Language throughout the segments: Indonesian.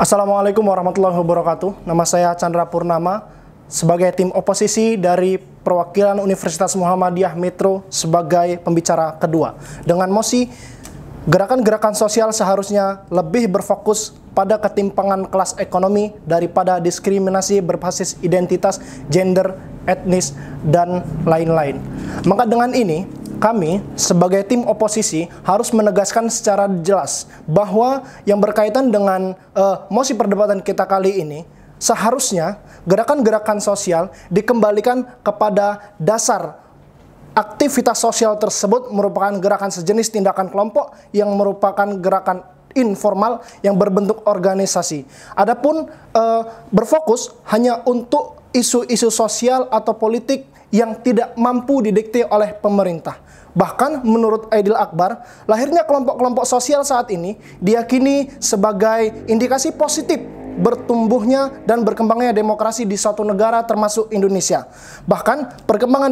Assalamualaikum warahmatullahi wabarakatuh. Nama saya Chandra Purnama sebagai tim oposisi dari perwakilan Universitas Muhammadiyah Metro sebagai pembicara kedua. Dengan mosi gerakan-gerakan sosial seharusnya lebih berfokus pada ketimpangan kelas ekonomi daripada diskriminasi berbasis identitas, gender, etnis, dan lain-lain. Maka dengan ini, kami sebagai tim oposisi harus menegaskan secara jelas bahwa yang berkaitan dengan uh, mosi perdebatan kita kali ini seharusnya gerakan-gerakan sosial dikembalikan kepada dasar aktivitas sosial tersebut merupakan gerakan sejenis tindakan kelompok yang merupakan gerakan informal yang berbentuk organisasi. Adapun uh, berfokus hanya untuk isu-isu sosial atau politik yang tidak mampu didikte oleh pemerintah. Bahkan menurut Aidil Akbar, lahirnya kelompok-kelompok sosial saat ini diyakini sebagai indikasi positif bertumbuhnya dan berkembangnya demokrasi di suatu negara termasuk Indonesia. Bahkan perkembangan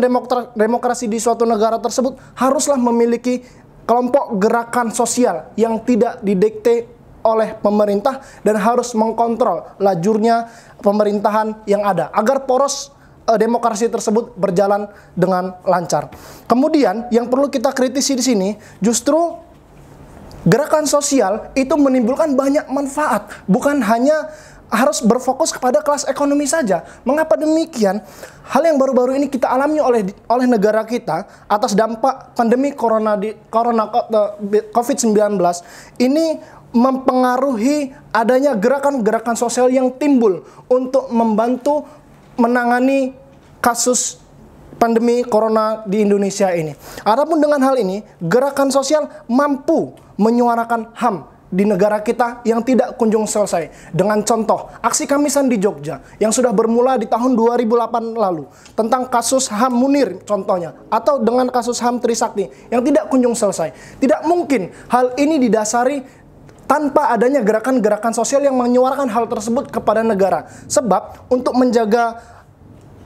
demokrasi di suatu negara tersebut haruslah memiliki kelompok gerakan sosial yang tidak didikte oleh pemerintah dan harus mengkontrol lajurnya pemerintahan yang ada agar poros Eh, demokrasi tersebut berjalan dengan lancar. Kemudian yang perlu kita kritisi di sini justru gerakan sosial itu menimbulkan banyak manfaat, bukan hanya harus berfokus kepada kelas ekonomi saja. Mengapa demikian? Hal yang baru-baru ini kita alami oleh oleh negara kita atas dampak pandemi corona di corona eh, COVID-19 ini mempengaruhi adanya gerakan-gerakan sosial yang timbul untuk membantu menangani kasus pandemi corona di Indonesia ini. Adapun dengan hal ini, gerakan sosial mampu menyuarakan HAM di negara kita yang tidak kunjung selesai. Dengan contoh, aksi kamisan di Jogja yang sudah bermula di tahun 2008 lalu tentang kasus HAM Munir contohnya atau dengan kasus HAM Trisakti yang tidak kunjung selesai. Tidak mungkin hal ini didasari tanpa adanya gerakan-gerakan sosial yang menyuarakan hal tersebut kepada negara. Sebab untuk menjaga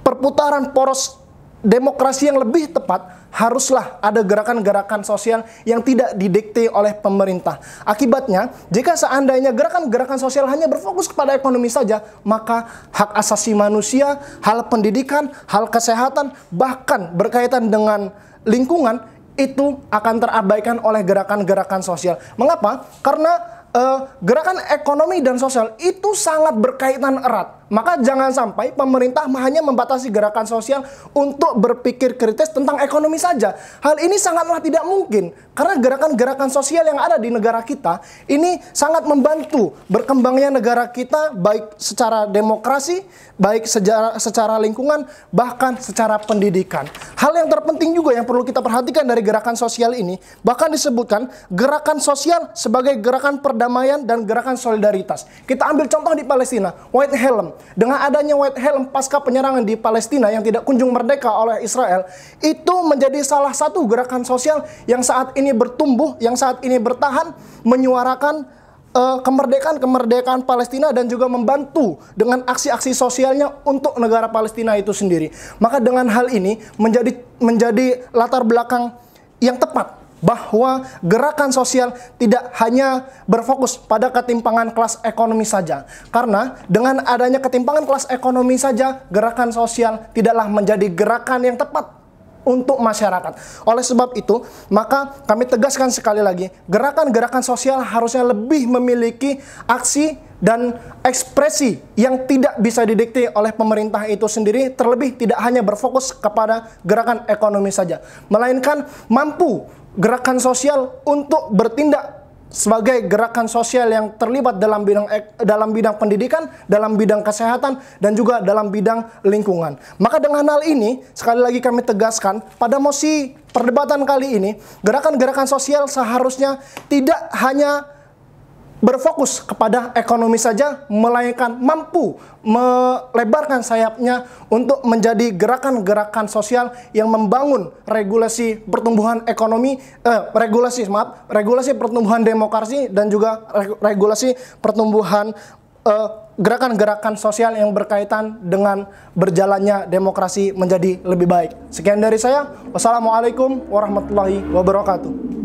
perputaran poros demokrasi yang lebih tepat haruslah ada gerakan-gerakan sosial yang tidak didikte oleh pemerintah. Akibatnya, jika seandainya gerakan-gerakan sosial hanya berfokus kepada ekonomi saja, maka hak asasi manusia, hal pendidikan, hal kesehatan, bahkan berkaitan dengan lingkungan itu akan terabaikan oleh gerakan-gerakan sosial. Mengapa? Karena uh, gerakan ekonomi dan sosial itu sangat berkaitan erat. Maka jangan sampai pemerintah hanya membatasi gerakan sosial untuk berpikir kritis tentang ekonomi saja. Hal ini sangatlah tidak mungkin karena gerakan-gerakan sosial yang ada di negara kita ini sangat membantu berkembangnya negara kita baik secara demokrasi, baik secara, secara lingkungan, bahkan secara pendidikan. Hal yang terpenting juga yang perlu kita perhatikan dari gerakan sosial ini bahkan disebutkan gerakan sosial sebagai gerakan perdamaian perdamaian dan gerakan solidaritas. Kita ambil contoh di Palestina, White Helm. Dengan adanya White Helm pasca penyerangan di Palestina yang tidak kunjung merdeka oleh Israel, itu menjadi salah satu gerakan sosial yang saat ini bertumbuh, yang saat ini bertahan menyuarakan eh, kemerdekaan-kemerdekaan Palestina dan juga membantu dengan aksi-aksi sosialnya untuk negara Palestina itu sendiri. Maka dengan hal ini menjadi menjadi latar belakang yang tepat bahwa gerakan sosial tidak hanya berfokus pada ketimpangan kelas ekonomi saja. Karena dengan adanya ketimpangan kelas ekonomi saja, gerakan sosial tidaklah menjadi gerakan yang tepat untuk masyarakat. Oleh sebab itu, maka kami tegaskan sekali lagi, gerakan-gerakan sosial harusnya lebih memiliki aksi dan ekspresi yang tidak bisa didikte oleh pemerintah itu sendiri, terlebih tidak hanya berfokus kepada gerakan ekonomi saja, melainkan mampu gerakan sosial untuk bertindak sebagai gerakan sosial yang terlibat dalam bidang dalam bidang pendidikan, dalam bidang kesehatan dan juga dalam bidang lingkungan. Maka dengan hal ini sekali lagi kami tegaskan pada mosi perdebatan kali ini gerakan-gerakan sosial seharusnya tidak hanya berfokus kepada ekonomi saja, melainkan mampu melebarkan sayapnya untuk menjadi gerakan-gerakan sosial yang membangun regulasi pertumbuhan ekonomi, eh, regulasi maaf, regulasi pertumbuhan demokrasi dan juga regulasi pertumbuhan eh, gerakan-gerakan eh, gerakan -gerakan sosial yang berkaitan dengan berjalannya demokrasi menjadi lebih baik. Sekian dari saya. Wassalamualaikum warahmatullahi wabarakatuh.